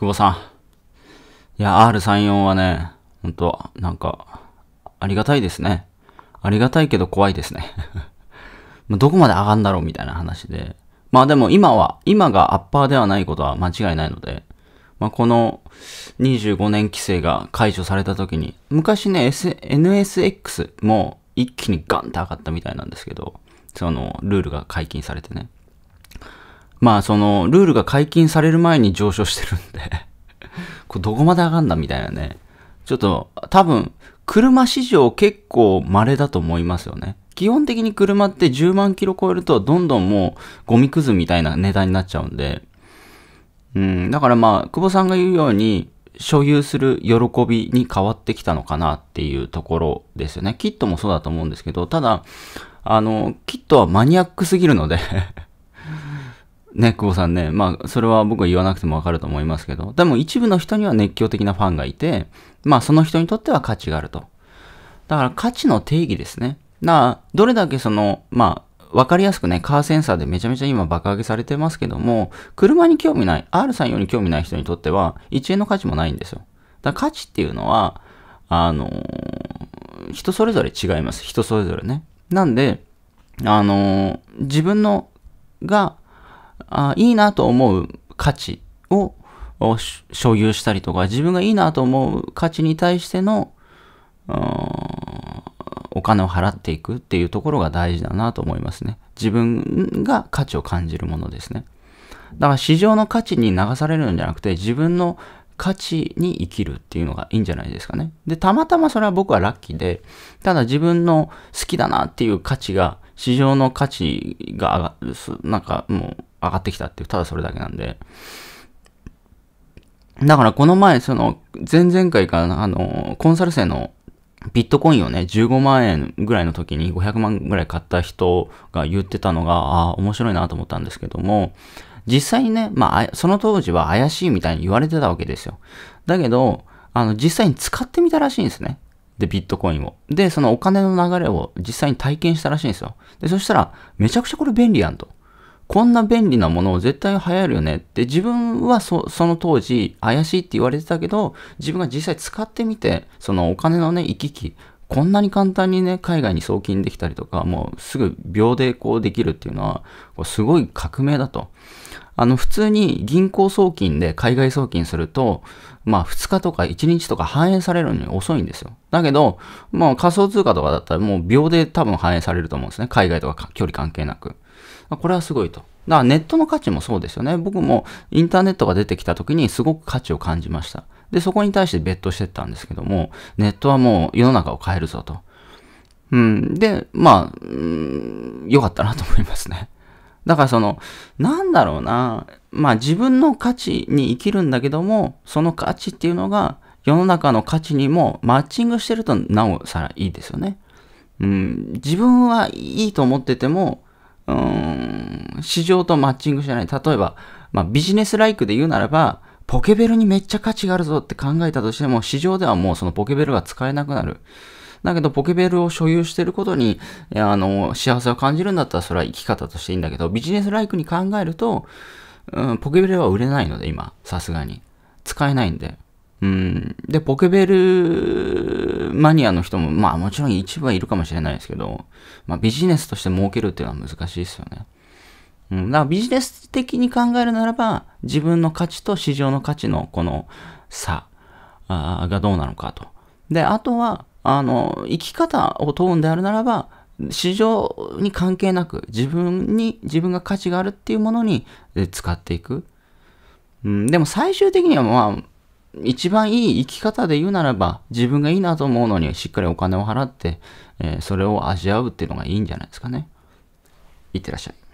久保さん。いや、R34 はね、ほんと、なんか、ありがたいですね。ありがたいけど怖いですね。どこまで上がるんだろうみたいな話で。まあでも今は、今がアッパーではないことは間違いないので、まあこの25年規制が解除された時に、昔ね、S、NSX も一気にガンって上がったみたいなんですけど、そのルールが解禁されてね。まあそのルールが解禁される前に上昇してるんで これどこまで上がんだみたいなね。ちょっと多分車市場結構稀だと思いますよね。基本的に車って10万キロ超えるとどんどんもうゴミくずみたいな値段になっちゃうんで。うん、だからまあ久保さんが言うように所有する喜びに変わってきたのかなっていうところですよね。キットもそうだと思うんですけど、ただ、あの、キットはマニアックすぎるのでね、久保さんね、まあ、それは僕は言わなくてもわかると思いますけど、でも一部の人には熱狂的なファンがいて、まあ、その人にとっては価値があると。だから価値の定義ですね。なあ、どれだけその、まあ、わかりやすくね、カーセンサーでめちゃめちゃ今爆上げされてますけども、車に興味ない、R さんより興味ない人にとっては、1円の価値もないんですよ。だから価値っていうのは、あのー、人それぞれ違います。人それぞれね。なんで、あのー、自分のが、あいいなと思う価値を所有したりとか、自分がいいなと思う価値に対しての、お金を払っていくっていうところが大事だなと思いますね。自分が価値を感じるものですね。だから市場の価値に流されるんじゃなくて、自分の価値に生きるっていうのがいいんじゃないですかね。で、たまたまそれは僕はラッキーで、ただ自分の好きだなっていう価値が、市場の価値が上がる、なんかもう上がってきたっていう、ただそれだけなんで。だからこの前、その、前々回から、あの、コンサル生のビットコインをね、15万円ぐらいの時に500万ぐらい買った人が言ってたのが、ああ、面白いなと思ったんですけども、実際にね、まあ、その当時は怪しいみたいに言われてたわけですよ。だけど、あの、実際に使ってみたらしいんですね。で、ビットコインを。で、そのお金の流れを実際に体験したらしいんですよ。で、そしたら、めちゃくちゃこれ便利やんと。こんな便利なものを絶対流行るよねって自分はその当時怪しいって言われてたけど自分が実際使ってみてそのお金のね行き来こんなに簡単にね海外に送金できたりとかもうすぐ秒でこうできるっていうのはすごい革命だとあの普通に銀行送金で海外送金するとまあ2日とか1日とか反映されるのに遅いんですよだけどまあ仮想通貨とかだったらもう秒で多分反映されると思うんですね海外とか距離関係なくこれはすごいと。だからネットの価値もそうですよね。僕もインターネットが出てきた時にすごく価値を感じました。で、そこに対して別途してったんですけども、ネットはもう世の中を変えるぞと。うん、で、まあ、ん、よかったなと思いますね。だからその、なんだろうな、まあ自分の価値に生きるんだけども、その価値っていうのが世の中の価値にもマッチングしてるとなおさらいいですよね。うん、自分はいいと思ってても、うーん、市場とマッチングしてない。例えば、まあ、ビジネスライクで言うならば、ポケベルにめっちゃ価値があるぞって考えたとしても、市場ではもうそのポケベルが使えなくなる。だけど、ポケベルを所有してることに、あの、幸せを感じるんだったら、それは生き方としていいんだけど、ビジネスライクに考えると、うん、ポケベルは売れないので、今、さすがに。使えないんで。うん、で、ポケベルマニアの人も、まあもちろん一部はいるかもしれないですけど、まあビジネスとして儲けるっていうのは難しいですよね。うん、だからビジネス的に考えるならば、自分の価値と市場の価値のこの差がどうなのかと。で、あとは、あの、生き方を問うんであるならば、市場に関係なく、自分に、自分が価値があるっていうものに使っていく。うん、でも最終的にはまあ、一番いい生き方で言うならば、自分がいいなと思うのにしっかりお金を払って、えー、それを味わうっていうのがいいんじゃないですかね。いってらっしゃい。